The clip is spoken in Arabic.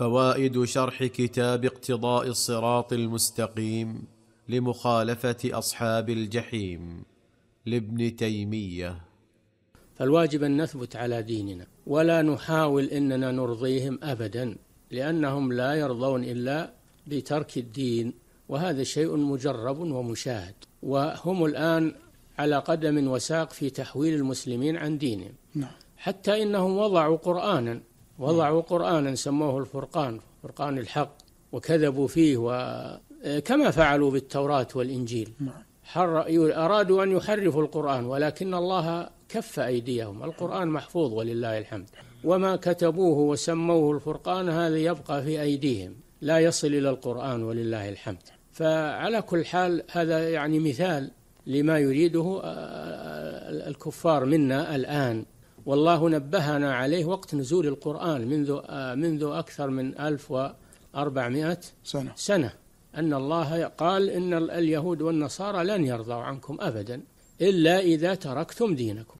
فوائد شرح كتاب اقتضاء الصراط المستقيم لمخالفه اصحاب الجحيم لابن تيميه فالواجب ان نثبت على ديننا ولا نحاول اننا نرضيهم ابدا لانهم لا يرضون الا بترك الدين وهذا شيء مجرب ومشاهد وهم الان على قدم وساق في تحويل المسلمين عن دينهم نعم. حتى انهم وضعوا قرانا وضعوا قرآنا سموه الفرقان فرقان الحق وكذبوا فيه وكما فعلوا بالتوراة والإنجيل نعم. حر أرادوا أن يحرفوا القرآن ولكن الله كف أيديهم القرآن محفوظ ولله الحمد وما كتبوه وسموه الفرقان هذا يبقى في أيديهم لا يصل إلى القرآن ولله الحمد فعلى كل حال هذا يعني مثال لما يريده الكفار منا الآن والله نبهنا عليه وقت نزول القرآن منذ آه، منذ أكثر من 1400 سنة سنة أن الله قال إن اليهود والنصارى لن يرضوا عنكم أبدا إلا إذا تركتم دينكم